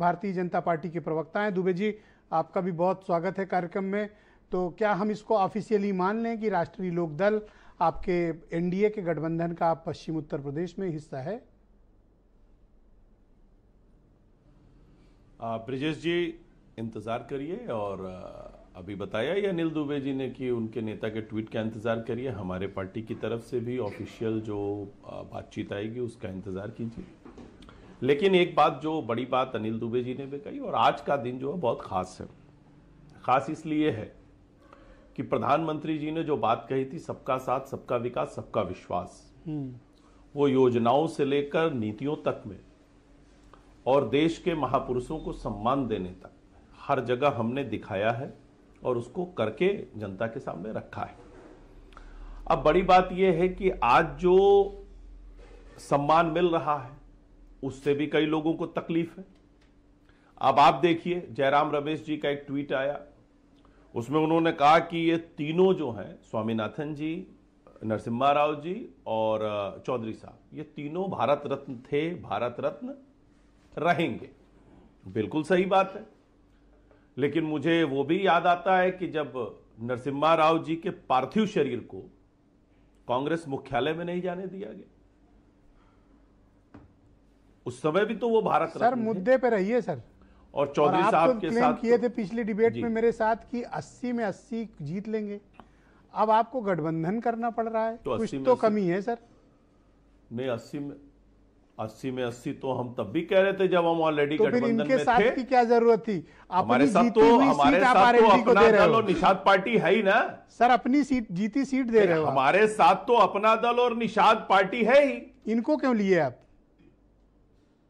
भारतीय जनता पार्टी के प्रवक्ता हैं दुबे जी आपका भी बहुत स्वागत है कार्यक्रम में तो क्या हम इसको ऑफिशियली मान लें कि राष्ट्रीय लोक दल आपके एनडीए के गठबंधन का पश्चिम उत्तर प्रदेश में हिस्सा है ब्रिजेश जी इंतजार करिए और अभी बताया या अनिल दुबे जी ने कि उनके नेता के ट्वीट का इंतजार करिए हमारे पार्टी की तरफ से भी ऑफिशियल जो बातचीत आएगी उसका इंतजार कीजिए लेकिन एक बात जो बड़ी बात अनिल दुबे जी ने भी कही और आज का दिन जो है बहुत खास है खास इसलिए है कि प्रधानमंत्री जी ने जो बात कही थी सबका साथ सबका विकास सबका विश्वास हम्म। वो योजनाओं से लेकर नीतियों तक में और देश के महापुरुषों को सम्मान देने तक हर जगह हमने दिखाया है और उसको करके जनता के सामने रखा है अब बड़ी बात यह है कि आज जो सम्मान मिल रहा है उससे भी कई लोगों को तकलीफ है अब आप देखिए जयराम रमेश जी का एक ट्वीट आया उसमें उन्होंने कहा कि ये तीनों जो हैं स्वामीनाथन जी नरसिम्हा राव जी और चौधरी साहब ये तीनों भारत रत्न थे भारत रत्न रहेंगे बिल्कुल सही बात है लेकिन मुझे वो भी याद आता है कि जब नरसिम्हा राव जी के पार्थिव शरीर को कांग्रेस मुख्यालय में नहीं जाने दिया गया उस समय भी तो वो भारत सर मुद्दे पे रहिए सर और चौधरी साहब तो के साथ किए थे पिछले डिबेट में मेरे साथ कि 80 में 80 जीत लेंगे अब आपको गठबंधन करना पड़ रहा है तो कुछ तो कमी है सर नहीं अस्सी में अस्सी में अस्सी तो हम तब भी कह रहे थे जब हम ऑलरेडी तो गठबंधन इनके में साथ थे की क्या जरूरत थी हमारे साथ तो हमारे साथ तो अपना दल और निषाद पार्टी है ही ना सर अपनी सीट जीती सीट दे रहे हो हमारे साथ तो अपना दल और निषाद पार्टी है ही इनको क्यों लिए आप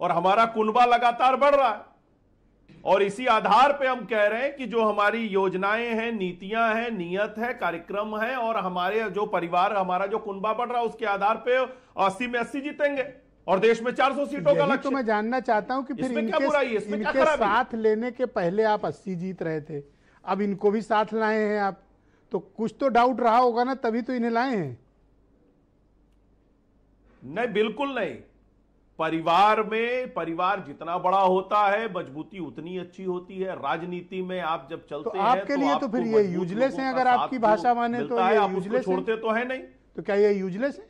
और हमारा कुनबा लगातार बढ़ रहा है और इसी आधार पे हम कह रहे हैं कि जो हमारी योजनाएं हैं नीतियां हैं नियत है कार्यक्रम है और हमारे जो परिवार हमारा जो कुनबा बढ़ रहा है उसके आधार पे अस्सी में अस्सी जीतेंगे और देश में 400 सीटों का लक्ष्य तो मैं जानना चाहता हूं कि फिर इनके, क्या बुराई इसमें इनके क्या साथ लेने के पहले आप अस्सी जीत रहे थे अब इनको भी साथ लाए हैं आप तो कुछ तो डाउट रहा होगा ना तभी तो इन्हें लाए हैं नहीं बिल्कुल नहीं परिवार में परिवार जितना बड़ा होता है मजबूती उतनी अच्छी होती है राजनीति में आप जब तो चलते तो आपके हैं, लिए तो, फिर ये यूजलेस है अगर आपकी भाषा तो माने तो ये आप यूजलेस छोड़ते तो है नहीं तो क्या ये यूजलेस है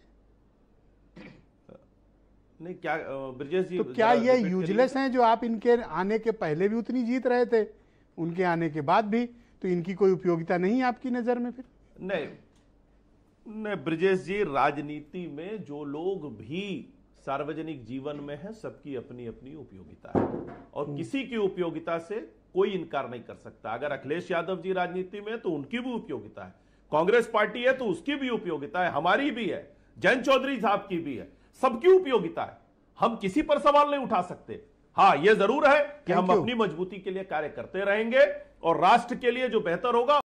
नहीं क्या ब्रजेश जी तो क्या ये यूजलेस हैं जो आप इनके आने के पहले भी उतनी जीत रहे थे उनके आने के बाद भी तो इनकी कोई उपयोगिता नहीं आपकी नजर में फिर नहीं नहीं ब्रजेश जी राजनीति में जो लोग भी सार्वजनिक जीवन में है सबकी अपनी अपनी उपयोगिता है और हम्म। किसी की उपयोगिता से कोई इनकार नहीं कर सकता अगर अखिलेश यादव जी राजनीति में तो उनकी भी उपयोगिता है कांग्रेस पार्टी है तो उसकी भी उपयोगिता है हमारी भी है जैन चौधरी साहब की भी है सबकी उपयोगिता है हम किसी पर सवाल नहीं उठा सकते हाँ यह जरूर है कि हम अपनी मजबूती के लिए कार्य करते रहेंगे और राष्ट्र के लिए जो बेहतर होगा